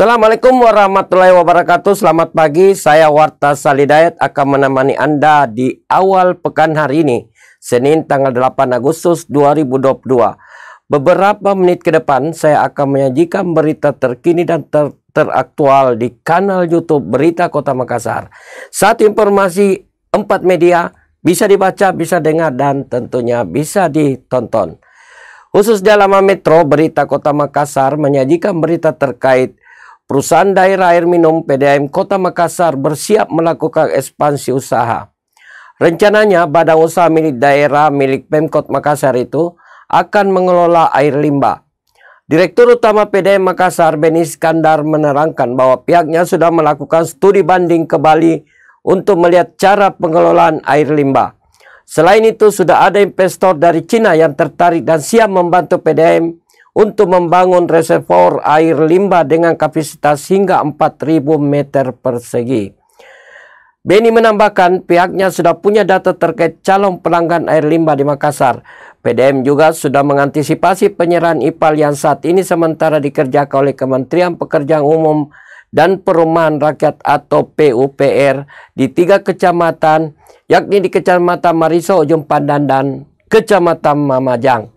Assalamualaikum warahmatullahi wabarakatuh Selamat pagi, saya Warta Salidayat akan menemani Anda di awal pekan hari ini Senin tanggal 8 Agustus 2022 Beberapa menit ke depan saya akan menyajikan berita terkini dan ter teraktual di kanal Youtube Berita Kota Makassar saat informasi, empat media bisa dibaca, bisa dengar, dan tentunya bisa ditonton Khusus dalam Metro, Berita Kota Makassar menyajikan berita terkait Perusahaan Daerah Air Minum PDAM Kota Makassar bersiap melakukan ekspansi usaha. Rencananya badan usaha milik daerah milik Pemkot Makassar itu akan mengelola air limbah. Direktur Utama PDAM Makassar Beni Skandar menerangkan bahwa pihaknya sudah melakukan studi banding ke Bali untuk melihat cara pengelolaan air limbah. Selain itu sudah ada investor dari Cina yang tertarik dan siap membantu PDAM untuk membangun reservoir air limbah dengan kapasitas hingga 4.000 meter persegi. Beni menambahkan pihaknya sudah punya data terkait calon pelanggan air limbah di Makassar. PDM juga sudah mengantisipasi penyerahan IPAL yang saat ini sementara dikerjakan oleh Kementerian Pekerjaan Umum dan Perumahan Rakyat atau PUPR di tiga kecamatan, yakni di Kecamatan Mariso, Ujung Pandan, dan Kecamatan Mamajang.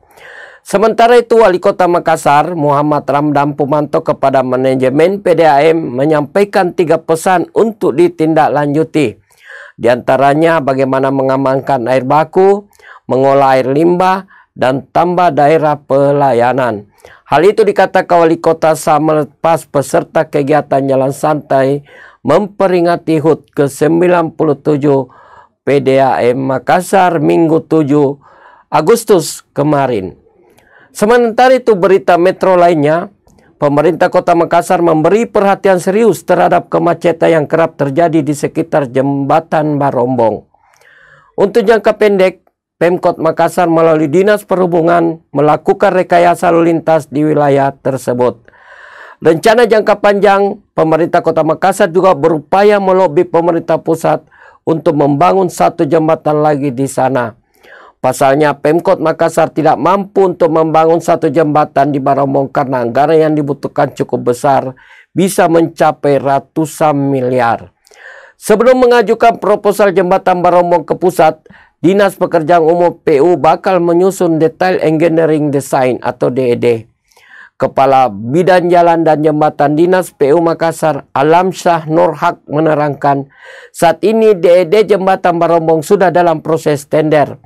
Sementara itu, Wali Kota Makassar Muhammad Ramdan Pumanto kepada manajemen PDAM menyampaikan tiga pesan untuk ditindaklanjuti. Di antaranya bagaimana mengamankan air baku, mengolah air limbah, dan tambah daerah pelayanan. Hal itu dikatakan wali kota Pas peserta kegiatan jalan santai memperingati HUT ke-97 PDAM Makassar Minggu 7 Agustus kemarin. Sementara itu berita metro lainnya, pemerintah kota Makassar memberi perhatian serius terhadap kemacetan yang kerap terjadi di sekitar jembatan Barombong. Untuk jangka pendek, Pemkot Makassar melalui Dinas Perhubungan melakukan rekayasa lalu lintas di wilayah tersebut. Rencana jangka panjang, pemerintah kota Makassar juga berupaya melobi pemerintah pusat untuk membangun satu jembatan lagi di sana. Pasalnya Pemkot Makassar tidak mampu untuk membangun satu jembatan di Baromong karena anggaran yang dibutuhkan cukup besar bisa mencapai ratusan miliar. Sebelum mengajukan proposal jembatan Baromong ke pusat, Dinas Pekerjaan Umum PU bakal menyusun detail engineering design atau DED. E Kepala Bidan Jalan dan Jembatan Dinas PU Makassar Alamsyah Nurhak menerangkan saat ini DED e Jembatan Barombong sudah dalam proses tender.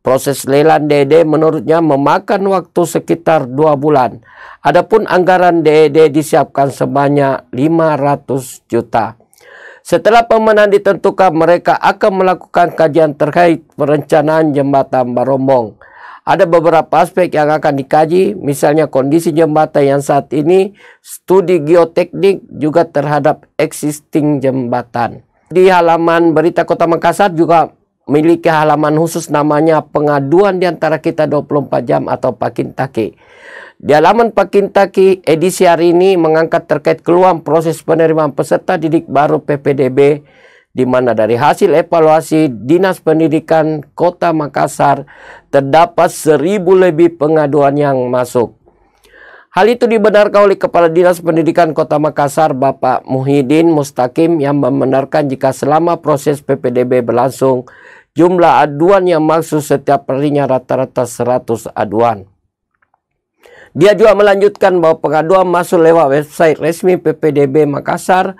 Proses lelang DED menurutnya memakan waktu sekitar dua bulan. Adapun anggaran DED disiapkan sebanyak 500 juta. Setelah pemenang ditentukan, mereka akan melakukan kajian terkait perencanaan jembatan Barombong. Ada beberapa aspek yang akan dikaji, misalnya kondisi jembatan yang saat ini, studi geoteknik juga terhadap existing jembatan. Di halaman berita Kota Makassar juga memiliki halaman khusus namanya pengaduan di antara kita 24 jam atau Pakintaki. Di halaman Pakintaki edisi hari ini mengangkat terkait keluhan proses penerimaan peserta didik baru PPDB di mana dari hasil evaluasi Dinas Pendidikan Kota Makassar terdapat seribu lebih pengaduan yang masuk. Hal itu dibenarkan oleh Kepala Dinas Pendidikan Kota Makassar Bapak Muhyiddin Mustaqim yang membenarkan jika selama proses PPDB berlangsung Jumlah aduan yang masuk setiap harinya rata-rata 100 aduan. Dia juga melanjutkan bahwa pengaduan masuk lewat website resmi PPDB Makassar,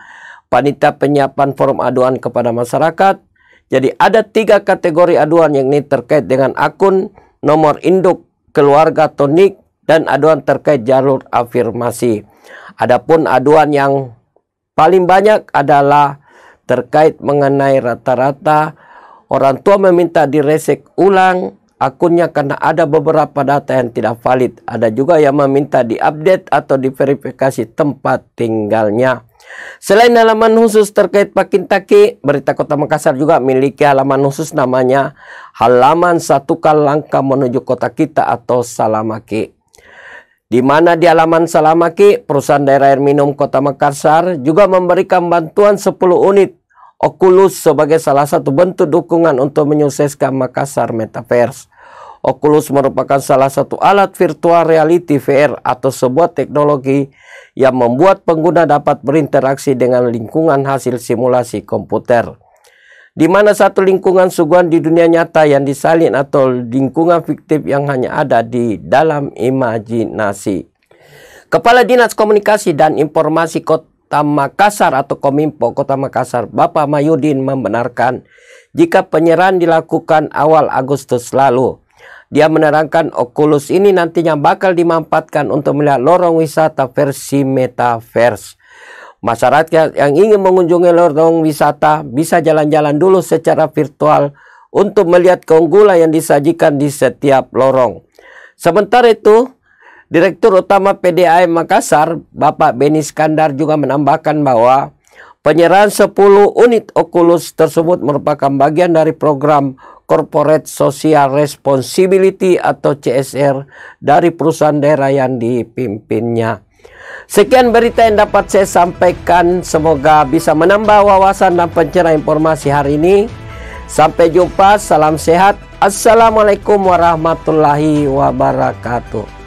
Panitia Penyiapan Forum Aduan kepada Masyarakat. Jadi ada tiga kategori aduan yang ini terkait dengan akun, nomor induk, keluarga tonik, dan aduan terkait jalur afirmasi. Adapun aduan yang paling banyak adalah terkait mengenai rata-rata Orang tua meminta diresek ulang akunnya karena ada beberapa data yang tidak valid. Ada juga yang meminta diupdate atau diverifikasi tempat tinggalnya. Selain halaman khusus terkait Taki, berita Kota Makassar juga memiliki halaman khusus namanya halaman satukan langkah menuju kota kita atau Salamaki. Di mana di halaman Salamaki, perusahaan daerah air minum Kota Makassar juga memberikan bantuan 10 unit Oculus sebagai salah satu bentuk dukungan untuk menyukseskan Makassar Metaverse. Oculus merupakan salah satu alat virtual reality VR atau sebuah teknologi yang membuat pengguna dapat berinteraksi dengan lingkungan hasil simulasi komputer. Di mana satu lingkungan suguhan di dunia nyata yang disalin atau lingkungan fiktif yang hanya ada di dalam imajinasi. Kepala Dinas Komunikasi dan Informasi Kota Kota Makassar atau Kominfo Kota Makassar, Bapak Mayudin membenarkan jika penyerahan dilakukan awal Agustus lalu. Dia menerangkan Oculus ini nantinya bakal dimanfaatkan untuk melihat lorong wisata versi metaverse. Masyarakat yang ingin mengunjungi lorong wisata bisa jalan-jalan dulu secara virtual untuk melihat keunggulan yang disajikan di setiap lorong. Sementara itu, Direktur Utama PDAM Makassar, Bapak Beni Skandar juga menambahkan bahwa penyerahan 10 unit Oculus tersebut merupakan bagian dari program Corporate Social Responsibility atau CSR dari perusahaan daerah yang dipimpinnya. Sekian berita yang dapat saya sampaikan, semoga bisa menambah wawasan dan pencerah informasi hari ini. Sampai jumpa, salam sehat. Assalamualaikum warahmatullahi wabarakatuh.